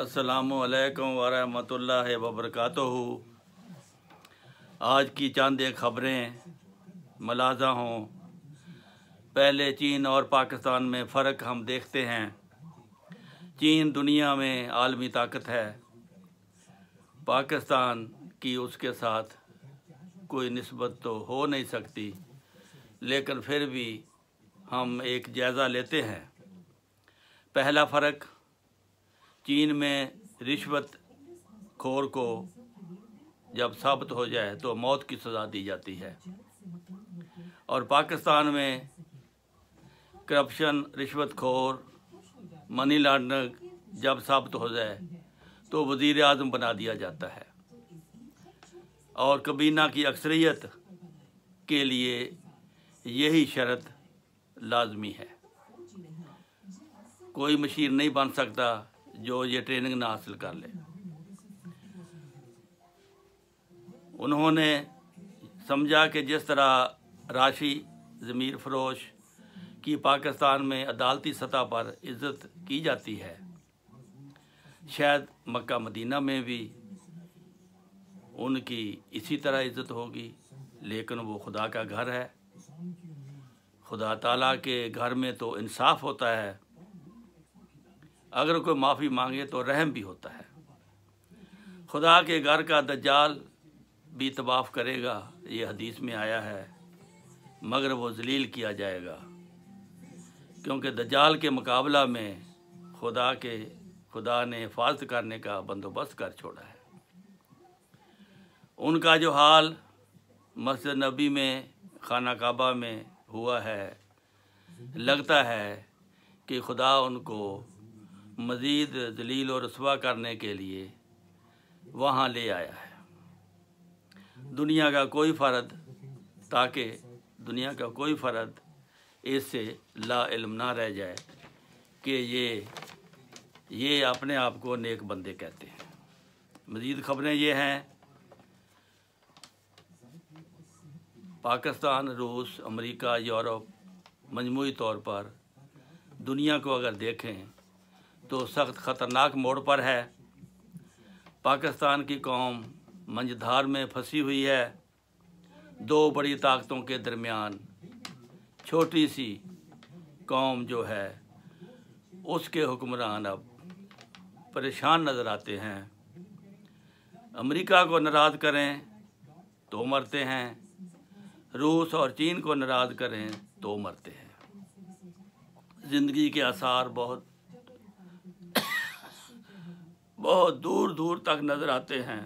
असलकम वरहमल वबरकत आज की चंद खबरें मलाजा हों पहले चीन और पाकिस्तान में फ़र्क हम देखते हैं चीन दुनिया में आलमी ताकत है पाकिस्तान की उसके साथ कोई नस्बत तो हो नहीं सकती लेकिन फिर भी हम एक जायज़ा लेते हैं पहला फ़र्क चीन में रिश्वत खोर को जब साबित हो जाए तो मौत की सज़ा दी जाती है और पाकिस्तान में करप्शन रिश्वत खोर मनी लॉन्ड्रिंग जब साबित हो जाए तो वज़ी अजम बना दिया जाता है और कबीना की अक्सरियत के लिए यही शर्त लाजमी है कोई मशीर नहीं बन सकता जो ये ट्रेनिंग ना हासिल कर ले उन्होंने समझा कि जिस तरह राशि ज़मीर फरोश की पाकिस्तान में अदालती सतह पर इज़्ज़त की जाती है शायद मक्का मदीना में भी उनकी इसी तरह इज़्ज़त होगी लेकिन वो खुदा का घर है खुदा ताला के घर में तो इंसाफ होता है अगर कोई माफ़ी मांगे तो रहम भी होता है खुदा के घर का दज्जाल भी तबाफ करेगा ये हदीस में आया है मगर वो जलील किया जाएगा क्योंकि दज्जाल के मुकाबला में खुदा के खुदा ने हिफाजत करने का बंदोबस्त कर छोड़ा है उनका जो हाल मस्जिद नबी में खाना काबा में हुआ है लगता है कि खुदा उनको मज़ीद जलील और रसवा करने के लिए वहाँ ले आया है दुनिया का कोई फ़र्द ताकि दुनिया का कोई फ़र्द इससे ला ना रह जाए कि ये ये अपने आप को नेक बंदे कहते हैं मज़ीद खबरें ये हैं पाकिस्तान रूस अमेरिका यूरोप मजमू तौर पर दुनिया को अगर देखें तो सख्त ख़तरनाक मोड़ पर है पाकिस्तान की कौम मंझधार में फंसी हुई है दो बड़ी ताकतों के दरमियान छोटी सी कौम जो है उसके हुक्मरान अब परेशान नज़र आते हैं अमेरिका को नाराज़ करें तो मरते हैं रूस और चीन को नाराज़ करें तो मरते हैं ज़िंदगी के आसार बहुत बहुत दूर दूर तक नजर आते हैं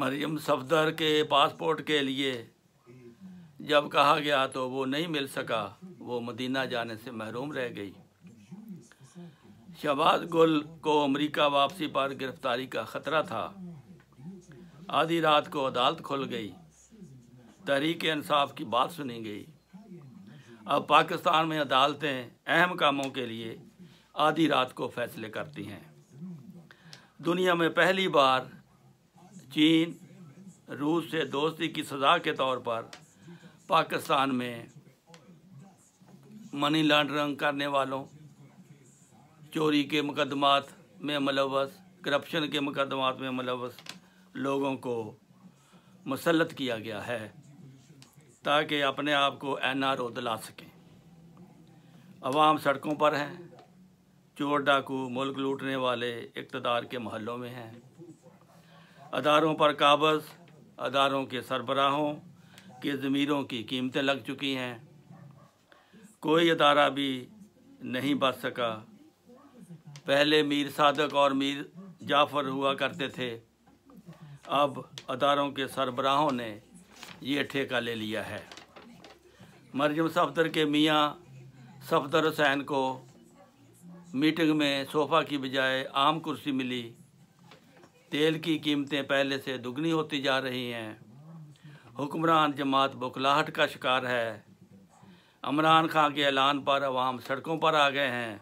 मरियम सफदर के पासपोर्ट के लिए जब कहा गया तो वो नहीं मिल सका वो मदीना जाने से महरूम रह गई शहबाज गुल को अमेरिका वापसी पर गिरफ्तारी का खतरा था आधी रात को अदालत खुल गई तहरीक इंसाफ की बात सुनी गई अब पाकिस्तान में अदालतें अहम कामों के लिए आधी रात को फैसले करती हैं दुनिया में पहली बार चीन रूस से दोस्ती की सज़ा के तौर पर पाकिस्तान में मनी लॉन्ड्रिंग करने वालों चोरी के मुकदमात में मुलवस करप्शन के मुकदमात में मुलवस लोगों को मुसलत किया गया है ताकि अपने आप को एन आर ओ दिला सकें आवाम सड़कों पर हैं चोर डाकू मुल्क लूटने वाले इकतदार के महलों में हैं अदारों पर काबज अदारों के सरबराहों के ज़मीरों की कीमतें लग चुकी हैं कोई अदारा भी नहीं बच सका पहले मीर सादक और मीर जाफ़र हुआ करते थे अब अदारों के सरबराहों ने ये ठेका ले लिया है मरजम सफदर के मियाँ सफदर हुसैन को मीटिंग में सोफ़ा की बजाय आम कुर्सी मिली तेल की कीमतें पहले से दुगनी होती जा रही हैं हुक्मरान जमात बुखलाहट का शिकार है अमरान खां के ऐलान पर अवाम सड़कों पर आ गए हैं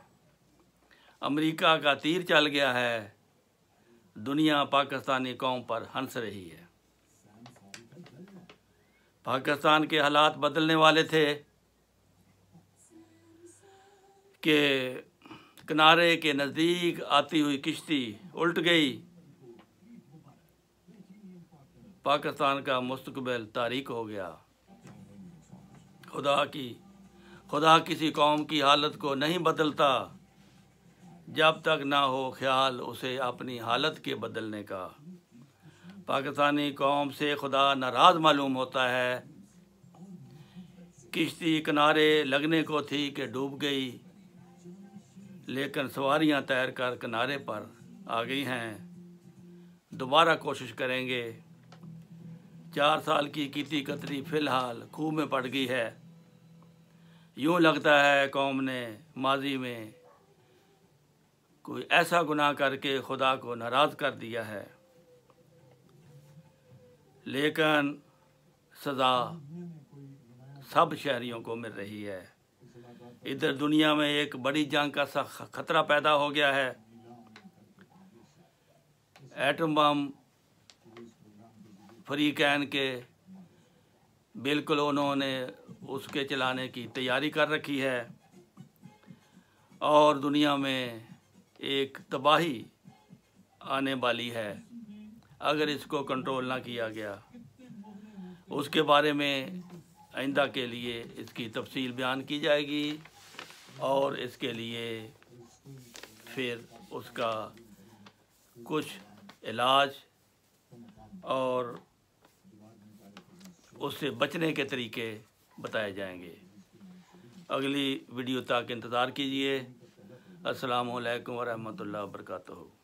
अमेरिका का तीर चल गया है दुनिया पाकिस्तानी कौम पर हंस रही है पाकिस्तान के हालात बदलने वाले थे के किनारे के नज़दीक आती हुई किश्ती उल्ट गई पाकिस्तान का मुस्तबिल तारीख हो गया खुदा की खुदा किसी कौम की हालत को नहीं बदलता जब तक ना हो ख्याल उसे अपनी हालत के बदलने का पाकिस्तानी कौम से खुदा नाराज मालूम होता है किश्ती किनारे लगने को थी कि डूब गई लेकिन सवारियां कर किनारे पर आ गई हैं दोबारा कोशिश करेंगे चार साल की कीती कतरी फ़िलहाल खूह में पड़ गई है यूँ लगता है कौम ने माजी में कोई ऐसा गुनाह करके खुदा को नाराज़ कर दिया है लेकिन सज़ा सब शहरीों को मिल रही है इधर दुनिया में एक बड़ी जंग का सा खतरा पैदा हो गया है एटम बम फ्री कैन के बिल्कुल उन्होंने उसके चलाने की तैयारी कर रखी है और दुनिया में एक तबाही आने वाली है अगर इसको कंट्रोल ना किया गया उसके बारे में आइंदा के लिए इसकी तफसील बयान की जाएगी और इसके लिए फिर उसका कुछ इलाज और उससे बचने के तरीके बताए जाएंगे अगली वीडियो तक इंतज़ार कीजिए अस्सलाम वालेकुम वरहमतुल्लाह